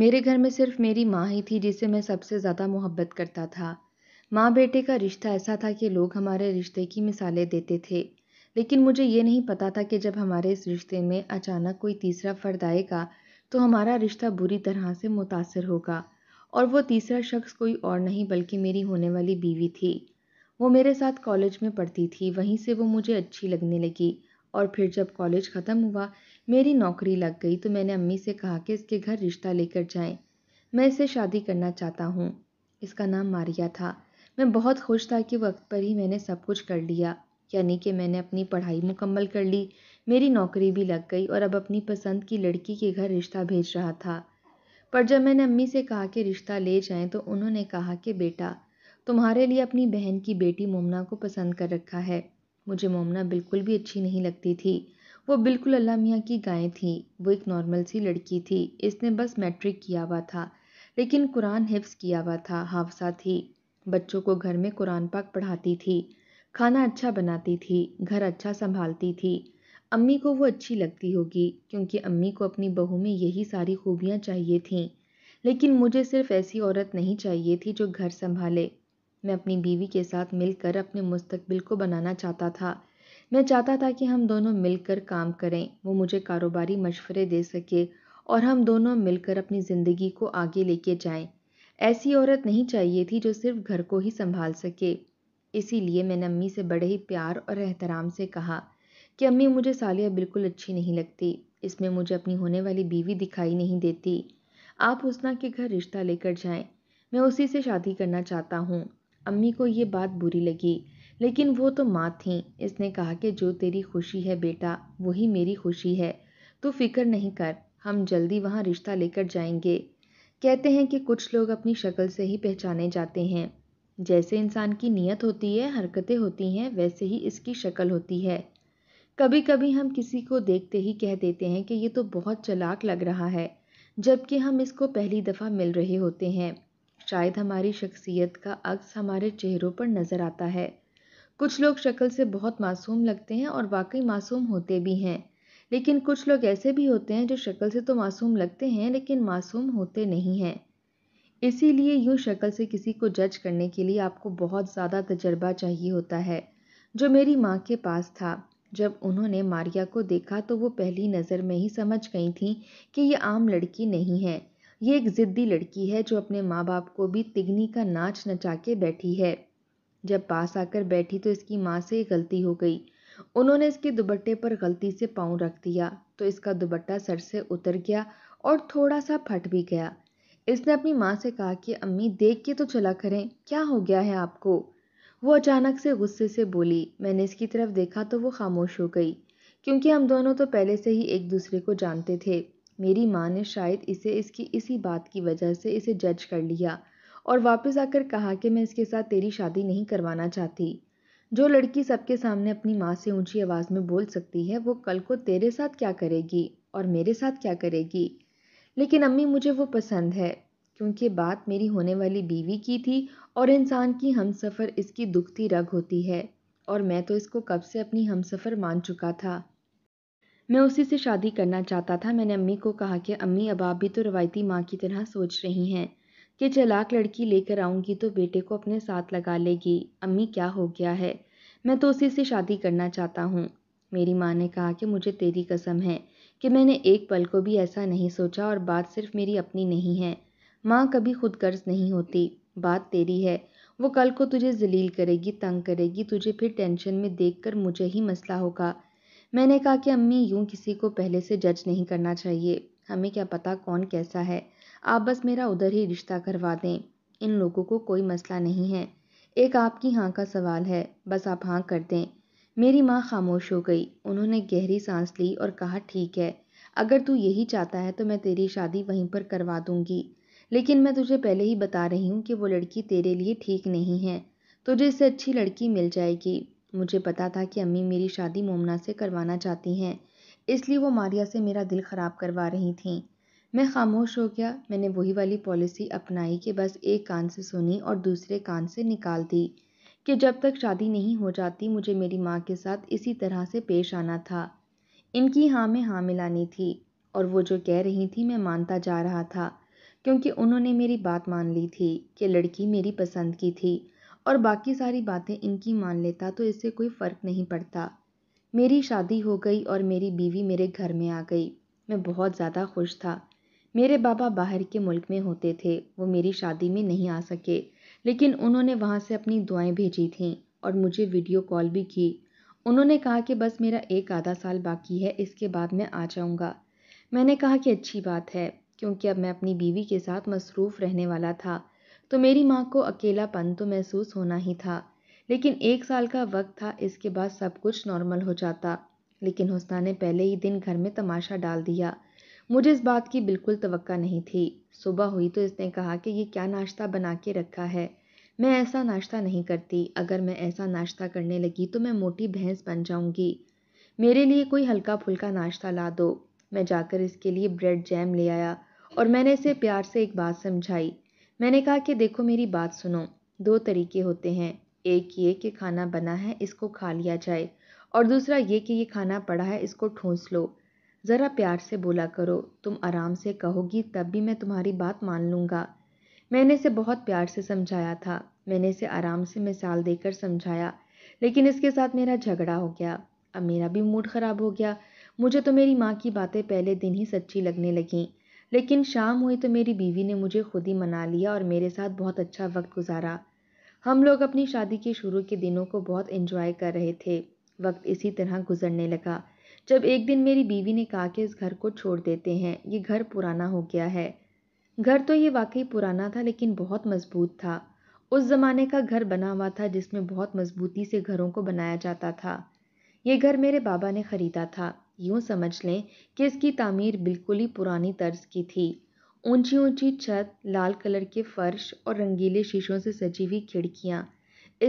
मेरे घर में सिर्फ मेरी माँ ही थी जिसे मैं सबसे ज़्यादा मोहब्बत करता था माँ बेटे का रिश्ता ऐसा था कि लोग हमारे रिश्ते की मिसालें देते थे लेकिन मुझे ये नहीं पता था कि जब हमारे इस रिश्ते में अचानक कोई तीसरा फर्द आएगा तो हमारा रिश्ता बुरी तरह से मुतासर होगा और वो तीसरा शख्स कोई और नहीं बल्कि मेरी होने वाली बीवी थी वो मेरे साथ कॉलेज में पढ़ती थी वहीं से वो मुझे अच्छी लगने लगी और फिर जब कॉलेज ख़त्म हुआ मेरी नौकरी लग गई तो मैंने अम्मी से कहा कि इसके घर रिश्ता लेकर जाएं मैं इसे शादी करना चाहता हूँ इसका नाम मारिया था मैं बहुत खुश था कि वक्त पर ही मैंने सब कुछ कर लिया यानी कि मैंने अपनी पढ़ाई मुकम्मल कर ली मेरी नौकरी भी लग गई और अब अपनी पसंद की लड़की के घर रिश्ता भेज रहा था पर जब मैंने अम्मी से कहा कि रिश्ता ले जाएं तो उन्होंने कहा कि बेटा तुम्हारे लिए अपनी बहन की बेटी मोमना को पसंद कर रखा है मुझे मोमना बिल्कुल भी अच्छी नहीं लगती थी वो बिल्कुल अल्लाह मियाँ की गाय थी वो एक नॉर्मल सी लड़की थी इसने बस मैट्रिक किया हुआ था लेकिन कुरान हिफ्स किया हुआ था हाफसा थी बच्चों को घर में कुरान पाक पढ़ाती थी खाना अच्छा बनाती थी घर अच्छा संभालती थी अम्मी को वो अच्छी लगती होगी क्योंकि अम्मी को अपनी बहू में यही सारी खूबियाँ चाहिए थीं लेकिन मुझे सिर्फ ऐसी औरत नहीं चाहिए थी जो घर संभाले मैं अपनी बीवी के साथ मिलकर अपने मुस्तकबिल को बनाना चाहता था मैं चाहता था कि हम दोनों मिलकर काम करें वो मुझे कारोबारी मशवरे दे सके और हम दोनों मिलकर अपनी ज़िंदगी को आगे लेके जाएं। ऐसी औरत नहीं चाहिए थी जो सिर्फ घर को ही संभाल सके इसीलिए मैंने अम्मी से बड़े ही प्यार और एहतराम से कहा कि अम्मी मुझे सालिया बिल्कुल अच्छी नहीं लगती इसमें मुझे अपनी होने वाली बीवी दिखाई नहीं देती आप हुसना के घर रिश्ता लेकर जाएं मैं उसी से शादी करना चाहता हूँ अम्मी को ये बात बुरी लगी लेकिन वो तो माँ थी इसने कहा कि जो तेरी खुशी है बेटा वही मेरी खुशी है तू फिक्र नहीं कर हम जल्दी वहाँ रिश्ता लेकर जाएंगे कहते हैं कि कुछ लोग अपनी शक्ल से ही पहचाने जाते हैं जैसे इंसान की नीयत होती है हरकतें होती हैं वैसे ही इसकी शक्ल होती है कभी कभी हम किसी को देखते ही कह देते हैं कि ये तो बहुत चलाक लग रहा है जबकि हम इसको पहली दफ़ा मिल रहे होते हैं शायद हमारी शख्सियत का अक्स हमारे चेहरों पर नज़र आता है कुछ लोग शक्ल से बहुत मासूम लगते हैं और वाकई मासूम होते भी हैं लेकिन कुछ लोग ऐसे भी होते हैं जो शक्ल से तो मासूम लगते हैं लेकिन मासूम होते नहीं हैं इसीलिए यूँ शक्ल से किसी को जज करने के लिए आपको बहुत ज़्यादा तजर्बा चाहिए होता है जो मेरी माँ के पास था जब उन्होंने मारिया को देखा तो वो पहली नज़र में ही समझ गई थी कि ये आम लड़की नहीं है ये एक ज़िद्दी लड़की है जो अपने माँ बाप को भी तिगनी का नाच नचा के बैठी है जब पास आकर बैठी तो इसकी माँ से गलती हो गई उन्होंने इसके दुबट्टे पर गलती से पाँव रख दिया तो इसका दुबट्टा सर से उतर गया और थोड़ा सा फट भी गया इसने अपनी माँ से कहा कि अम्मी देख के तो चला करें क्या हो गया है आपको वो अचानक से गुस्से से बोली मैंने इसकी तरफ देखा तो वो खामोश हो गई क्योंकि हम दोनों तो पहले से ही एक दूसरे को जानते थे मेरी माँ ने शायद इसे इसकी इसी बात की वजह से इसे जज कर लिया और वापस आकर कहा कि मैं इसके साथ तेरी शादी नहीं करवाना चाहती जो लड़की सबके सामने अपनी माँ से ऊंची आवाज़ में बोल सकती है वो कल को तेरे साथ क्या करेगी और मेरे साथ क्या करेगी लेकिन अम्मी मुझे वो पसंद है क्योंकि बात मेरी होने वाली बीवी की थी और इंसान की हम सफ़र इसकी दुखती रग होती है और मैं तो इसको कब से अपनी हम सफ़र मान चुका था मैं उसी से शादी करना चाहता था मैंने अम्मी को कहा कि अम्मी अब आप भी तो रवायती माँ की तरह सोच रही हैं कि चलाक लड़की लेकर आऊँगी तो बेटे को अपने साथ लगा लेगी अम्मी क्या हो गया है मैं तो उसी से शादी करना चाहता हूँ मेरी माँ ने कहा कि मुझे तेरी कसम है कि मैंने एक पल को भी ऐसा नहीं सोचा और बात सिर्फ मेरी अपनी नहीं है माँ कभी खुद कर्ज नहीं होती बात तेरी है वो कल को तुझे जलील करेगी तंग करेगी तुझे फिर टेंशन में देखकर मुझे ही मसला होगा मैंने कहा कि अम्मी यूं किसी को पहले से जज नहीं करना चाहिए हमें क्या पता कौन कैसा है आप बस मेरा उधर ही रिश्ता करवा दें इन लोगों को कोई मसला नहीं है एक आपकी हाँ का सवाल है बस आप हाँ कर दें मेरी माँ खामोश हो गई उन्होंने गहरी सांस ली और कहा ठीक है अगर तू यही चाहता है तो मैं तेरी शादी वहीं पर करवा दूँगी लेकिन मैं तुझे पहले ही बता रही हूँ कि वो लड़की तेरे लिए ठीक नहीं है तुझे इससे अच्छी लड़की मिल जाएगी मुझे पता था कि अम्मी मेरी शादी मोमना से करवाना चाहती हैं इसलिए वो मारिया से मेरा दिल ख़राब करवा रही थीं मैं खामोश हो गया मैंने वही वाली पॉलिसी अपनाई कि बस एक कान से सुनी और दूसरे कान से निकाल दी कि जब तक शादी नहीं हो जाती मुझे मेरी माँ के साथ इसी तरह से पेश आना था इनकी हाँ में हाँ मिलानी थी और वो जो कह रही थी मैं मानता जा रहा था क्योंकि उन्होंने मेरी बात मान ली थी कि लड़की मेरी पसंद की थी और बाकी सारी बातें इनकी मान लेता तो इससे कोई फ़र्क नहीं पड़ता मेरी शादी हो गई और मेरी बीवी मेरे घर में आ गई मैं बहुत ज़्यादा खुश था मेरे बाबा बाहर के मुल्क में होते थे वो मेरी शादी में नहीं आ सके लेकिन उन्होंने वहाँ से अपनी दुआएं भेजी थीं और मुझे वीडियो कॉल भी की उन्होंने कहा कि बस मेरा एक आधा साल बाकी है इसके बाद मैं आ जाऊँगा मैंने कहा कि अच्छी बात है क्योंकि अब मैं अपनी बीवी के साथ मसरूफ़ रहने वाला था तो मेरी माँ को अकेलापन तो महसूस होना ही था लेकिन एक साल का वक्त था इसके बाद सब कुछ नॉर्मल हो जाता लेकिन हुसना ने पहले ही दिन घर में तमाशा डाल दिया मुझे इस बात की बिल्कुल तवक्का नहीं थी सुबह हुई तो इसने कहा कि ये क्या नाश्ता बना के रखा है मैं ऐसा नाश्ता नहीं करती अगर मैं ऐसा नाश्ता करने लगी तो मैं मोटी भैंस बन जाऊंगी मेरे लिए कोई हल्का फुल्का नाश्ता ला दो मैं जाकर इसके लिए ब्रेड जैम ले आया और मैंने इसे प्यार से एक बात समझाई मैंने कहा कि देखो मेरी बात सुनो दो तरीके होते हैं एक ये कि खाना बना है इसको खा लिया जाए और दूसरा ये कि ये खाना पड़ा है इसको ठूंस लो ज़रा प्यार से बोला करो तुम आराम से कहोगी तब भी मैं तुम्हारी बात मान लूँगा मैंने इसे बहुत प्यार से समझाया था मैंने इसे आराम से मिसाल देकर समझाया लेकिन इसके साथ मेरा झगड़ा हो गया अब मेरा भी मूड ख़राब हो गया मुझे तो मेरी माँ की बातें पहले दिन ही सच्ची लगने लगें लेकिन शाम हुई तो मेरी बीवी ने मुझे खुद ही मना लिया और मेरे साथ बहुत अच्छा वक्त गुजारा हम लोग अपनी शादी के शुरू के दिनों को बहुत इन्जॉय कर रहे थे वक्त इसी तरह गुजरने लगा जब एक दिन मेरी बीवी ने कहा कि इस घर को छोड़ देते हैं ये घर पुराना हो गया है घर तो ये वाकई पुराना था लेकिन बहुत मजबूत था उस ज़माने का घर बना हुआ था जिसमें बहुत मजबूती से घरों को बनाया जाता था ये घर मेरे बाबा ने ख़रीदा था यूँ समझ लें कि इसकी तामीर बिल्कुल ही पुरानी तर्ज की थी ऊंची ऊंची छत लाल कलर के फर्श और रंगीले शीशों से सजी हुई खिड़कियाँ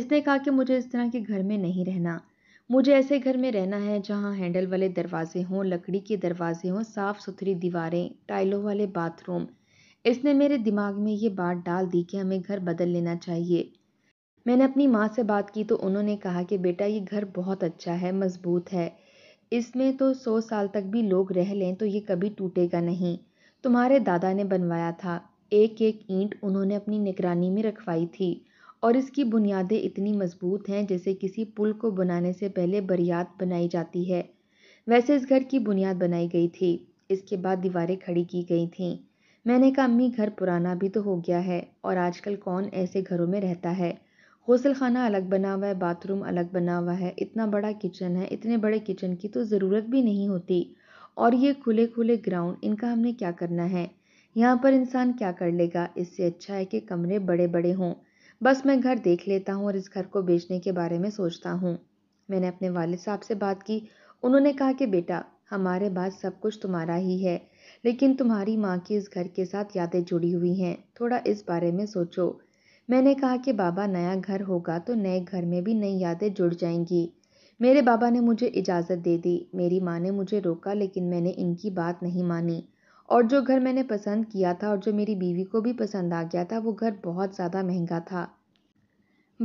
इसने कहा कि मुझे इस तरह के घर में नहीं रहना मुझे ऐसे घर में रहना है जहाँ हैंडल वाले दरवाजे हों लकड़ी के दरवाजे हों साफ़ सुथरी दीवारें टाइलों वाले बाथरूम इसने मेरे दिमाग में ये बात डाल दी कि हमें घर बदल लेना चाहिए मैंने अपनी माँ से बात की तो उन्होंने कहा कि बेटा ये घर बहुत अच्छा है मज़बूत है इसमें तो सौ साल तक भी लोग रह लें तो ये कभी टूटेगा नहीं तुम्हारे दादा ने बनवाया था एक एक ईंट उन्होंने अपनी निगरानी में रखवाई थी और इसकी बुनियादें इतनी मज़बूत हैं जैसे किसी पुल को बनाने से पहले बरियात बनाई जाती है वैसे इस घर की बुनियाद बनाई गई थी इसके बाद दीवारें खड़ी की गई थीं मैंने कहा अम्मी घर पुराना भी तो हो गया है और आजकल कौन ऐसे घरों में रहता है गौसल खाना अलग बना हुआ है बाथरूम अलग बना हुआ है इतना बड़ा किचन है इतने बड़े किचन की तो ज़रूरत भी नहीं होती और ये खुले खुले ग्राउंड इनका हमने क्या करना है यहाँ पर इंसान क्या कर लेगा इससे अच्छा है कि कमरे बड़े बड़े हों बस मैं घर देख लेता हूँ और इस घर को बेचने के बारे में सोचता हूँ मैंने अपने वालिद साहब से बात की उन्होंने कहा कि बेटा हमारे बाद सब कुछ तुम्हारा ही है लेकिन तुम्हारी माँ की इस घर के साथ यादें जुड़ी हुई हैं थोड़ा इस बारे में सोचो मैंने कहा कि बाबा नया घर होगा तो नए घर में भी नई यादें जुड़ जाएंगी मेरे बाबा ने मुझे इजाज़त दे दी मेरी माँ ने मुझे रोका लेकिन मैंने इनकी बात नहीं मानी और जो घर मैंने पसंद किया था और जो मेरी बीवी को भी पसंद आ गया था वो घर बहुत ज़्यादा महंगा था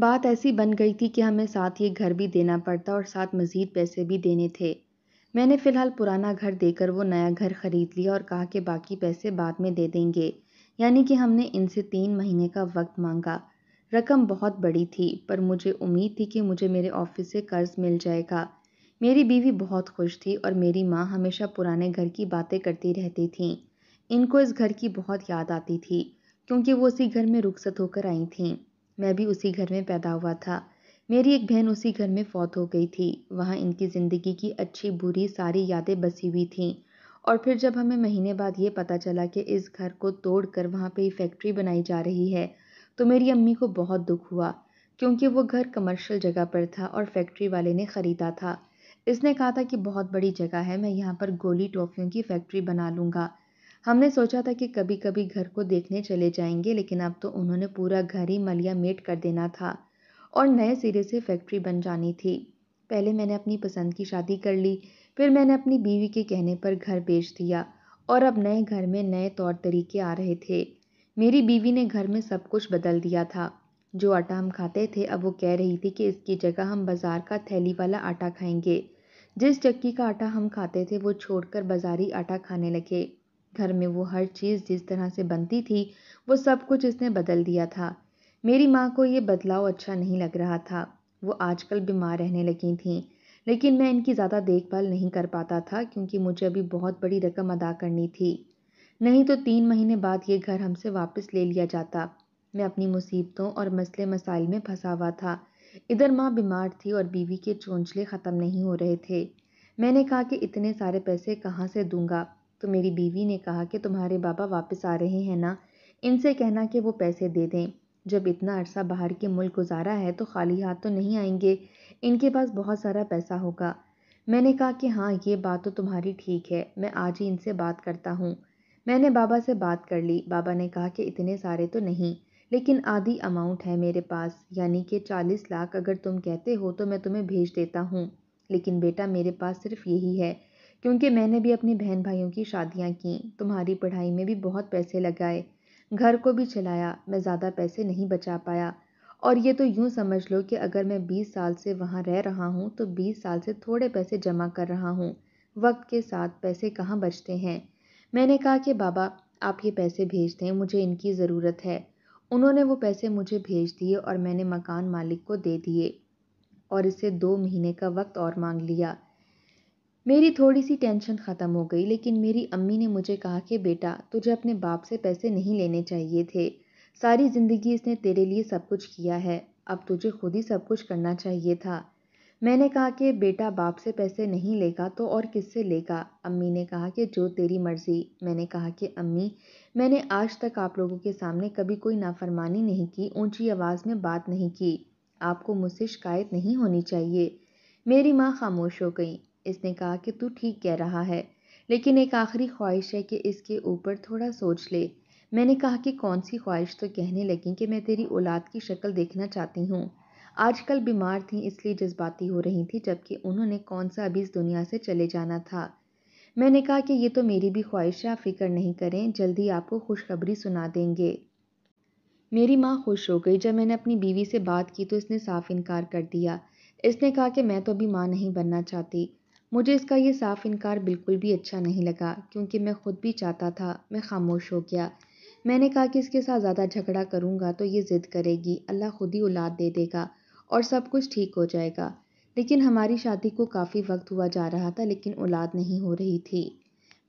बात ऐसी बन गई थी कि हमें साथ ये घर भी देना पड़ता और साथ मज़ीद पैसे भी देने थे मैंने फ़िलहाल पुराना घर देकर वो नया घर ख़रीद लिया और कहा कि बाकी पैसे बाद में दे देंगे यानी कि हमने इनसे तीन महीने का वक्त मांगा रकम बहुत बड़ी थी पर मुझे उम्मीद थी कि मुझे मेरे ऑफिस से कर्ज़ मिल जाएगा मेरी बीवी बहुत खुश थी और मेरी माँ हमेशा पुराने घर की बातें करती रहती थीं इनको इस घर की बहुत याद आती थी क्योंकि वो इसी घर में रुखसत होकर आई थीं मैं भी उसी घर में पैदा हुआ था मेरी एक बहन उसी घर में फौत हो गई थी वहाँ इनकी ज़िंदगी की अच्छी बुरी सारी यादें बसी हुई थीं और फिर जब हमें महीने बाद ये पता चला कि इस घर को तोड़ कर वहाँ पर फैक्ट्री बनाई जा रही है तो मेरी अम्मी को बहुत दुख हुआ क्योंकि वो घर कमर्शियल जगह पर था और फैक्ट्री वाले ने ख़रीदा था इसने कहा था कि बहुत बड़ी जगह है मैं यहाँ पर गोली टॉफ़ियों की फैक्ट्री बना लूँगा हमने सोचा था कि कभी कभी घर को देखने चले जाएंगे लेकिन अब तो उन्होंने पूरा घर ही मलिया मेट कर देना था और नए सिरे से फैक्ट्री बन जानी थी पहले मैंने अपनी पसंद की शादी कर ली फिर मैंने अपनी बीवी के कहने पर घर बेच दिया और अब नए घर में नए तौर तरीके आ रहे थे मेरी बीवी ने घर में सब कुछ बदल दिया था जो आटा हम खाते थे अब वो कह रही थी कि इसकी जगह हम बाज़ार का थैली वाला आटा खाएंगे जिस चक्की का आटा हम खाते थे वो छोड़कर बाज़ारी आटा खाने लगे घर में वो हर चीज़ जिस तरह से बनती थी वो सब कुछ इसने बदल दिया था मेरी माँ को ये बदलाव अच्छा नहीं लग रहा था वो आजकल बीमार रहने लगी थी लेकिन मैं इनकी ज़्यादा देखभाल नहीं कर पाता था क्योंकि मुझे अभी बहुत बड़ी रकम अदा करनी थी नहीं तो तीन महीने बाद ये घर हमसे वापस ले लिया जाता मैं अपनी मुसीबतों और मसले मसाइल में फंसा हुआ था इधर माँ बीमार थी और बीवी के चोंचले ख़त्म नहीं हो रहे थे मैंने कहा कि इतने सारे पैसे कहाँ से दूंगा तो मेरी बीवी ने कहा कि तुम्हारे बाबा वापस आ रहे हैं ना इनसे कहना कि वो पैसे दे दें जब इतना अरसा बाहर के मुल्क गुजारा है तो खाली हाथ तो नहीं आएंगे इनके पास बहुत सारा पैसा होगा मैंने कहा कि हाँ ये बात तो तुम्हारी ठीक है मैं आज ही इनसे बात करता हूँ मैंने बाबा से बात कर ली बाबा ने कहा कि इतने सारे तो नहीं लेकिन आधी अमाउंट है मेरे पास यानी कि चालीस लाख अगर तुम कहते हो तो मैं तुम्हें भेज देता हूँ लेकिन बेटा मेरे पास सिर्फ यही है क्योंकि मैंने भी अपनी बहन भाइयों की शादियाँ की तुम्हारी पढ़ाई में भी बहुत पैसे लगाए घर को भी चलाया मैं ज़्यादा पैसे नहीं बचा पाया और ये तो यूँ समझ लो कि अगर मैं बीस साल से वहाँ रह रहा हूँ तो बीस साल से थोड़े पैसे जमा कर रहा हूँ वक्त के साथ पैसे कहाँ बचते हैं मैंने कहा कि बाबा आप ये पैसे भेज दें मुझे इनकी ज़रूरत है उन्होंने वो पैसे मुझे भेज दिए और मैंने मकान मालिक को दे दिए और इसे दो महीने का वक्त और मांग लिया मेरी थोड़ी सी टेंशन ख़त्म हो गई लेकिन मेरी अम्मी ने मुझे कहा कि बेटा तुझे अपने बाप से पैसे नहीं लेने चाहिए थे सारी ज़िंदगी इसने तेरे लिए सब कुछ किया है अब तुझे खुद ही सब कुछ करना चाहिए था मैंने कहा कि बेटा बाप से पैसे नहीं लेगा तो और किससे लेगा अम्मी ने कहा कि जो तेरी मर्ज़ी मैंने कहा कि अम्मी मैंने आज तक आप लोगों के सामने कभी कोई नाफरमानी नहीं की ऊंची आवाज़ में बात नहीं की आपको मुझसे शिकायत नहीं होनी चाहिए मेरी माँ खामोश हो गई इसने कहा कि तू ठीक कह रहा है लेकिन एक आखिरी ख्वाहिश है कि इसके ऊपर थोड़ा सोच ले मैंने कहा कि कौन सी ख्वाहिश तो कहने लगी कि मैं तेरी औलाद की शक्ल देखना चाहती हूँ आजकल बीमार थी इसलिए जज्बाती हो रही थी जबकि उन्होंने कौन सा अभी इस दुनिया से चले जाना था मैंने कहा कि ये तो मेरी भी ख्वाहिश है आप फिक्र नहीं करें जल्दी आपको खुशखबरी सुना देंगे मेरी माँ खुश हो गई जब मैंने अपनी बीवी से बात की तो इसने साफ इनकार कर दिया इसने कहा कि मैं तो अभी माँ नहीं बनना चाहती मुझे इसका ये साफ़ इनकार बिल्कुल भी अच्छा नहीं लगा क्योंकि मैं ख़ुद भी चाहता था मैं खामोश हो गया मैंने कहा कि इसके साथ ज़्यादा झगड़ा करूँगा तो ये ज़िद करेगी अल्लाह ख़ुद ही औलाद दे देगा और सब कुछ ठीक हो जाएगा लेकिन हमारी शादी को काफ़ी वक्त हुआ जा रहा था लेकिन औलाद नहीं हो रही थी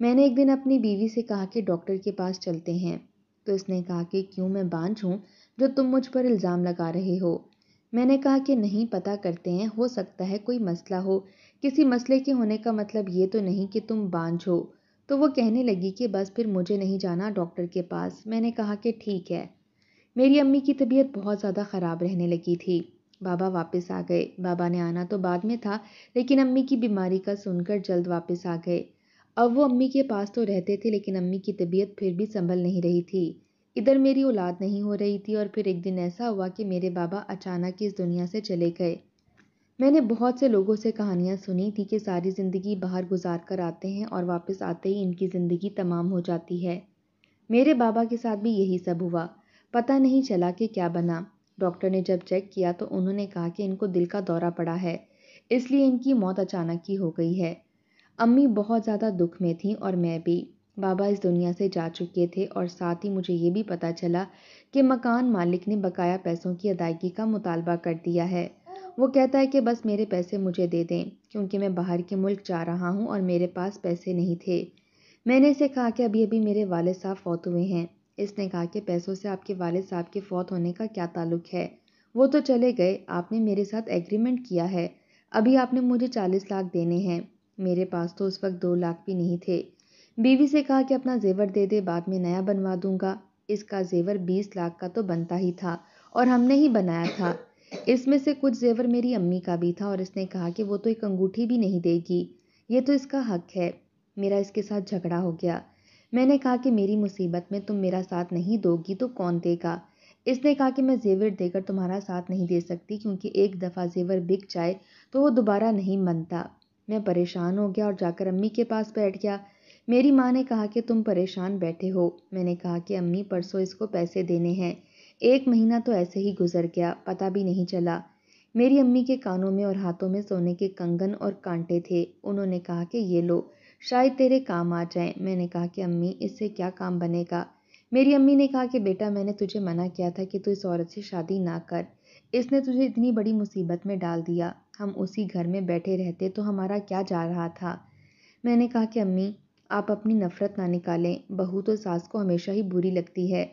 मैंने एक दिन अपनी बीवी से कहा कि डॉक्टर के पास चलते हैं तो इसने कहा कि क्यों मैं बांझ हूँ जो तुम मुझ पर इल्ज़ाम लगा रहे हो मैंने कहा कि नहीं पता करते हैं हो सकता है कोई मसला हो किसी मसले के होने का मतलब ये तो नहीं कि तुम बांझ हो तो वो कहने लगी कि बस फिर मुझे नहीं जाना डॉक्टर के पास मैंने कहा कि ठीक है मेरी अम्मी की तबीयत बहुत ज़्यादा ख़राब रहने लगी थी बाबा वापस आ गए बाबा ने आना तो बाद में था लेकिन अम्मी की बीमारी का सुनकर जल्द वापस आ गए अब वो अम्मी के पास तो रहते थे लेकिन अम्मी की तबीयत फिर भी संभल नहीं रही थी इधर मेरी औलाद नहीं हो रही थी और फिर एक दिन ऐसा हुआ कि मेरे बाबा अचानक इस दुनिया से चले गए मैंने बहुत से लोगों से कहानियाँ सुनी थी कि सारी ज़िंदगी बाहर गुज़ार कर आते हैं और वापस आते ही इनकी ज़िंदगी तमाम हो जाती है मेरे बाबा के साथ भी यही सब हुआ पता नहीं चला कि क्या बना डॉक्टर ने जब चेक किया तो उन्होंने कहा कि इनको दिल का दौरा पड़ा है इसलिए इनकी मौत अचानक ही हो गई है अम्मी बहुत ज़्यादा दुख में थी और मैं भी बाबा इस दुनिया से जा चुके थे और साथ ही मुझे ये भी पता चला कि मकान मालिक ने बकाया पैसों की अदायगी का मुतालबा कर दिया है वो कहता है कि बस मेरे पैसे मुझे दे दें क्योंकि मैं बाहर के मुल्क जा रहा हूँ और मेरे पास पैसे नहीं थे मैंने इसे कहा कि अभी अभी मेरे वाल साहब फौत हुए हैं इसने कहा कि पैसों से आपके वाल साहब के फौत होने का क्या ताल्लुक है वो तो चले गए आपने मेरे साथ एग्रीमेंट किया है अभी आपने मुझे चालीस लाख देने हैं मेरे पास तो उस वक्त दो लाख भी नहीं थे बीवी से कहा कि अपना जेवर दे दे बाद में नया बनवा दूंगा इसका जेवर बीस लाख का तो बनता ही था और हमने ही बनाया था इसमें से कुछ जेवर मेरी अम्मी का भी था और इसने कहा कि वो तो एक अंगूठी भी नहीं देगी ये तो इसका हक है मेरा इसके साथ झगड़ा हो गया मैंने कहा कि मेरी मुसीबत में तुम मेरा साथ नहीं दोगी तो कौन देगा इसने कहा कि मैं जेवर देकर तुम्हारा साथ नहीं दे सकती क्योंकि एक दफ़ा जेवर बिक जाए तो वो दोबारा नहीं मनता मैं परेशान हो गया और जाकर अम्मी के पास बैठ गया मेरी माँ ने कहा कि तुम परेशान बैठे हो मैंने कहा कि अम्मी परसों इसको पैसे देने हैं एक महीना तो ऐसे ही गुजर गया पता भी नहीं चला मेरी अम्मी के कानों में और हाथों में सोने के कंगन और कांटे थे उन्होंने कहा कि ये लो शायद तेरे काम आ जाए मैंने कहा कि अम्मी इससे क्या काम बनेगा मेरी अम्मी ने कहा कि बेटा मैंने तुझे मना किया था कि तू इस औरत से शादी ना कर इसने तुझे इतनी बड़ी मुसीबत में डाल दिया हम उसी घर में बैठे रहते तो हमारा क्या जा रहा था मैंने कहा कि अम्मी आप अपनी नफ़रत ना निकालें बहू तो सास को हमेशा ही बुरी लगती है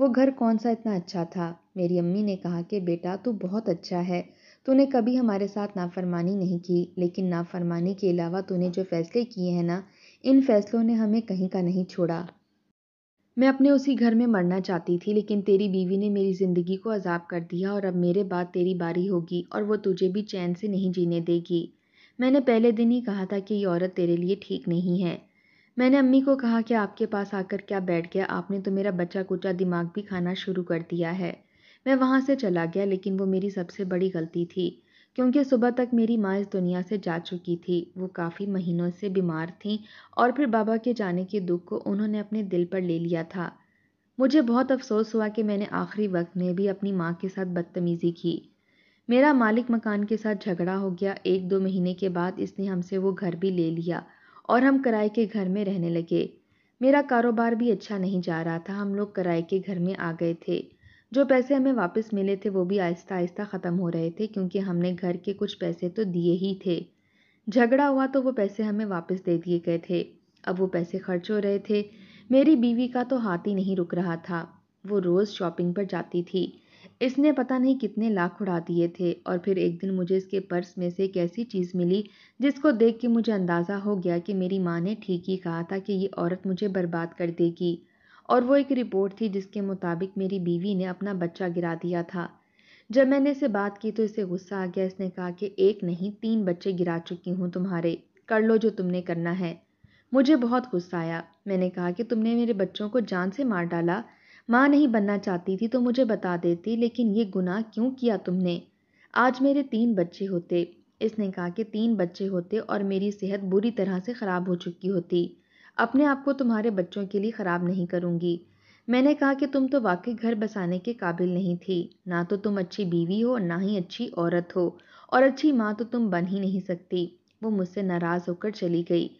वो घर कौन सा इतना अच्छा था मेरी अम्मी ने कहा कि बेटा तू बहुत अच्छा है तूने कभी हमारे साथ नाफरमानी नहीं की लेकिन नाफरमानी के अलावा तूने जो फ़ैसले किए हैं ना इन फ़ैसलों ने हमें कहीं का नहीं छोड़ा मैं अपने उसी घर में मरना चाहती थी लेकिन तेरी बीवी ने मेरी ज़िंदगी को अजाब कर दिया और अब मेरे बाद तेरी बारी होगी और वो तुझे भी चैन से नहीं जीने देगी मैंने पहले दिन ही कहा था कि ये औरत तेरे लिए ठीक नहीं है मैंने अम्मी को कहा कि आपके पास आकर क्या बैठ गया आपने तो मेरा बच्चा कुचा दिमाग भी खाना शुरू कर दिया है मैं वहाँ से चला गया लेकिन वो मेरी सबसे बड़ी गलती थी क्योंकि सुबह तक मेरी माँ इस दुनिया से जा चुकी थी वो काफ़ी महीनों से बीमार थीं और फिर बाबा के जाने के दुख को उन्होंने अपने दिल पर ले लिया था मुझे बहुत अफसोस हुआ कि मैंने आखिरी वक्त में भी अपनी माँ के साथ बदतमीज़ी की मेरा मालिक मकान के साथ झगड़ा हो गया एक दो महीने के बाद इसने हमसे वो घर भी ले लिया और हम कराए के घर में रहने लगे मेरा कारोबार भी अच्छा नहीं जा रहा था हम लोग कराए के घर में आ गए थे जो पैसे हमें वापस मिले थे वो भी आहिस्ता आहिस्ता ख़त्म हो रहे थे क्योंकि हमने घर के कुछ पैसे तो दिए ही थे झगड़ा हुआ तो वो पैसे हमें वापस दे दिए गए थे अब वो पैसे खर्च हो रहे थे मेरी बीवी का तो हाथ ही नहीं रुक रहा था वो रोज़ शॉपिंग पर जाती थी इसने पता नहीं कितने लाख उड़ा दिए थे और फिर एक दिन मुझे इसके पर्स में से एक ऐसी चीज़ मिली जिसको देख के मुझे अंदाज़ा हो गया कि मेरी माँ ने ठीक ही कहा था कि ये औरत मुझे बर्बाद कर देगी और वो एक रिपोर्ट थी जिसके मुताबिक मेरी बीवी ने अपना बच्चा गिरा दिया था जब मैंने इसे बात की तो इसे गुस्सा आ गया इसने कहा कि एक नहीं तीन बच्चे गिरा चुकी हूँ तुम्हारे कर लो जो तुमने करना है मुझे बहुत गुस्सा आया मैंने कहा कि तुमने मेरे बच्चों को जान से मार डाला माँ नहीं बनना चाहती थी तो मुझे बता देती लेकिन ये गुनाह क्यों किया तुमने आज मेरे तीन बच्चे होते इसने कहा कि तीन बच्चे होते और मेरी सेहत बुरी तरह से ख़राब हो चुकी होती अपने आप को तुम्हारे बच्चों के लिए ख़राब नहीं करूँगी मैंने कहा कि तुम तो वाकई घर बसाने के काबिल नहीं थी ना तो तुम अच्छी बीवी हो ना ही अच्छी औरत हो और अच्छी माँ तो तुम बन ही नहीं सकती वो मुझसे नाराज़ होकर चली गई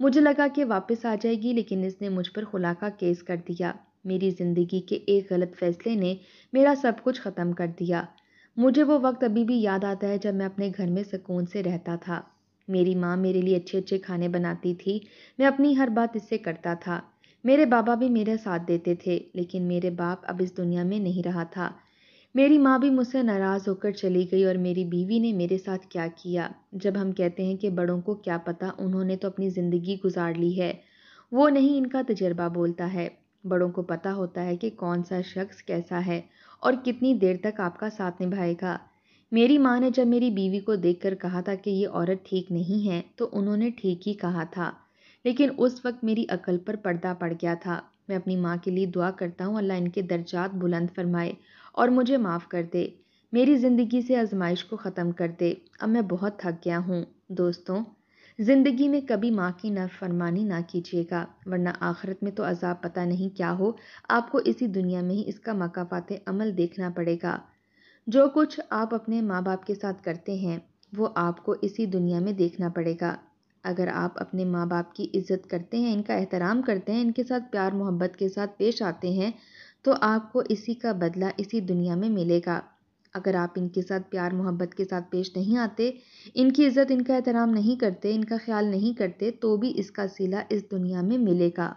मुझे लगा कि वापस आ जाएगी लेकिन इसने मुझ पर खुला का केस कर दिया मेरी ज़िंदगी के एक गलत फैसले ने मेरा सब कुछ ख़त्म कर दिया मुझे वो वक्त अभी भी याद आता है जब मैं अपने घर में सुकून से रहता था मेरी माँ मेरे लिए अच्छे अच्छे खाने बनाती थी मैं अपनी हर बात इससे करता था मेरे बाबा भी मेरा साथ देते थे लेकिन मेरे बाप अब इस दुनिया में नहीं रहा था मेरी माँ भी मुझसे नाराज़ होकर चली गई और मेरी बीवी ने मेरे साथ क्या किया जब हम कहते हैं कि बड़ों को क्या पता उन्होंने तो अपनी ज़िंदगी गुजार ली है वो नहीं इनका तजर्बा बोलता है बड़ों को पता होता है कि कौन सा शख्स कैसा है और कितनी देर तक आपका साथ निभाएगा मेरी माँ ने जब मेरी बीवी को देखकर कहा था कि ये औरत ठीक नहीं है तो उन्होंने ठीक ही कहा था लेकिन उस वक्त मेरी अकल पर पर्दा पड़ गया था मैं अपनी माँ के लिए दुआ करता हूँ अल्लाह इनके दर्जात बुलंद फरमाए और मुझे माफ़ कर दे मेरी ज़िंदगी से आजमाइश को ख़त्म कर दे अब मैं बहुत थक गया हूँ दोस्तों ज़िंदगी में कभी माँ की नफ़रमानी ना कीजिएगा वरना आखिरत में तो अजाब पता नहीं क्या हो आपको इसी दुनिया में ही इसका मकाफात अमल देखना पड़ेगा जो कुछ आप अपने माँ बाप के साथ करते हैं वो आपको इसी दुनिया में देखना पड़ेगा अगर आप अपने माँ बाप की इज़्ज़त करते हैं इनका एहतराम करते हैं इनके साथ प्यार मोहब्बत के साथ पेश आते हैं तो आपको इसी का बदला इसी दुनिया में मिलेगा अगर आप इनके साथ प्यार मोहब्बत के साथ पेश नहीं आते इनकी इज़्ज़त इनका एहतराम नहीं करते इनका ख़्याल नहीं करते तो भी इसका सिला इस दुनिया में मिलेगा